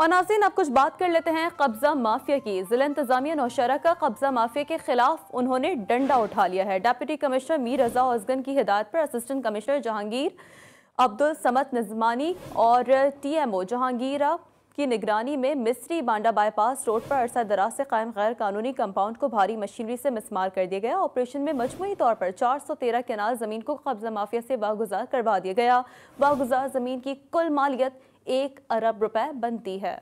और नाजीन अब कुछ बात कर लेते हैं कब्जा माफिया की जिला इंतजामिया नौशहरा का कब्जा माफिया के खिलाफ उन्होंने डंडा उठा लिया है डेप्यूटी कमिश्नर मीर रजा औसगन की हिदायत पर असिस्टेंट कमिश्नर जहांगीर अब्दुल समत नजमानी और टीएमओ जहांगीरा की निगरानी में मिस्री बांडा बाईपास रोड पर अरसा दराज से कायम गैर कानूनी कंपाउंड को भारी मशीनरी से मिसमार कर दिया गया ऑपरेशन में मजमू तौर पर 413 केनाल जमीन को कब्जा माफिया से बागुजार करवा दिया गया बागुजार जमीन की कुल मालियत एक अरब रुपए बनती है